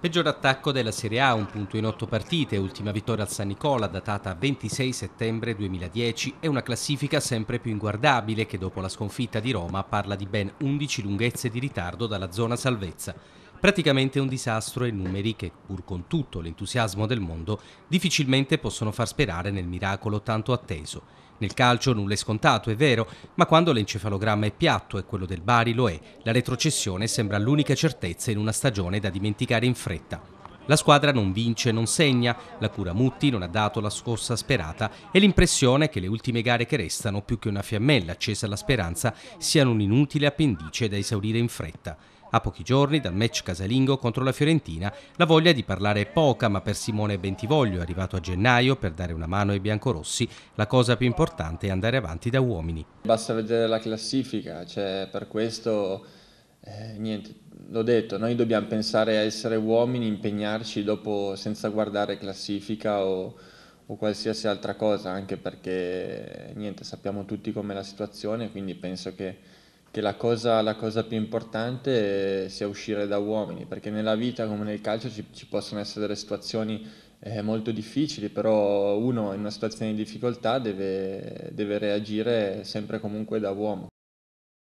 Peggior attacco della Serie A, un punto in otto partite, ultima vittoria al San Nicola datata 26 settembre 2010 e una classifica sempre più inguardabile che dopo la sconfitta di Roma parla di ben 11 lunghezze di ritardo dalla zona salvezza. Praticamente un disastro e numeri che, pur con tutto l'entusiasmo del mondo, difficilmente possono far sperare nel miracolo tanto atteso. Nel calcio nulla è scontato, è vero, ma quando l'encefalogramma è piatto e quello del Bari lo è, la retrocessione sembra l'unica certezza in una stagione da dimenticare in fretta. La squadra non vince, non segna, la cura Mutti non ha dato la scossa sperata e l'impressione che le ultime gare che restano, più che una fiammella accesa alla speranza, siano un inutile appendice da esaurire in fretta. A pochi giorni dal match casalingo contro la Fiorentina, la voglia di parlare è poca, ma per Simone Bentivoglio, arrivato a gennaio per dare una mano ai biancorossi, la cosa più importante è andare avanti da uomini. Basta vedere la classifica, cioè per questo eh, niente, l'ho detto, noi dobbiamo pensare a essere uomini, impegnarci dopo senza guardare classifica o, o qualsiasi altra cosa, anche perché niente, sappiamo tutti com'è la situazione, quindi penso che che la cosa, la cosa, più importante sia uscire da uomini, perché nella vita come nel calcio ci, ci possono essere delle situazioni eh, molto difficili, però uno in una situazione di difficoltà deve, deve reagire sempre comunque da uomo.